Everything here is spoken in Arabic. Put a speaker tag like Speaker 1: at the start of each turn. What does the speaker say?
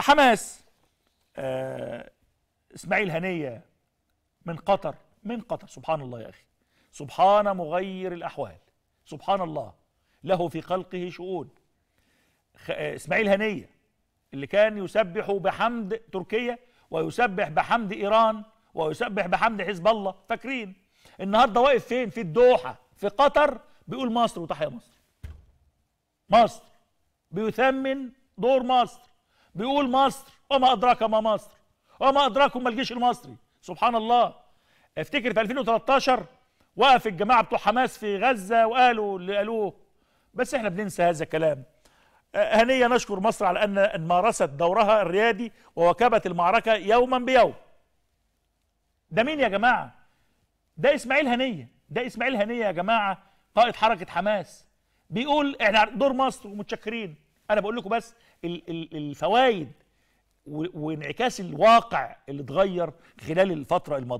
Speaker 1: حماس آه اسماعيل هنيه من قطر من قطر سبحان الله يا اخي سبحان مغير الاحوال سبحان الله له في خلقه شؤون آه، اسماعيل هنيه اللي كان يسبح بحمد تركيا ويسبح بحمد ايران ويسبح بحمد حزب الله فاكرين النهارده واقف فين في الدوحه في قطر بيقول مصر وتحيا مصر مصر بيثمن دور مصر بيقول مصر وما أدراك ما مصر وما أدراكم ما الجيش المصري سبحان الله افتكر في 2013 وقف الجماعة بتوع حماس في غزة وقالوا اللي قالوه بس احنا بننسى هذا الكلام هنية نشكر مصر على أن مارست دورها الريادي وواكبت المعركة يوما بيوم ده مين يا جماعة ده إسماعيل هنية ده إسماعيل هنية يا جماعة قائد حركة حماس بيقول احنا دور مصر ومتشكرين انا بقول لكم بس الفوائد وانعكاس الواقع اللي اتغير خلال الفتره الماضيه